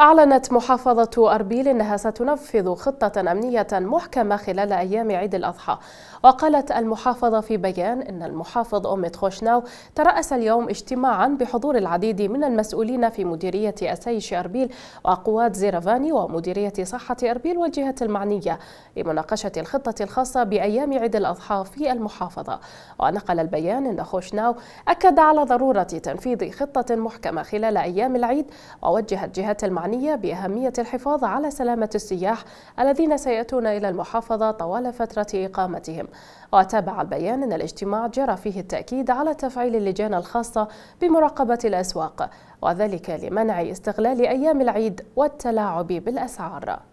أعلنت محافظة أربيل أنها ستنفذ خطة أمنية محكمة خلال أيام عيد الأضحى وقالت المحافظة في بيان أن المحافظ أم تخوشناو ترأس اليوم اجتماعا بحضور العديد من المسؤولين في مديرية أسيش أربيل وقوات زيرفاني ومديرية صحة أربيل والجهة المعنية لمناقشة الخطة الخاصة بأيام عيد الأضحى في المحافظة ونقل البيان أن خوشناو أكد على ضرورة تنفيذ خطة محكمة خلال أيام العيد ووجهت جهة المعنية المعنية بأهمية الحفاظ على سلامة السياح الذين سيأتون إلى المحافظة طوال فترة إقامتهم وتابع البيان أن الاجتماع جرى فيه التأكيد على تفعيل اللجان الخاصة بمراقبة الأسواق وذلك لمنع استغلال أيام العيد والتلاعب بالأسعار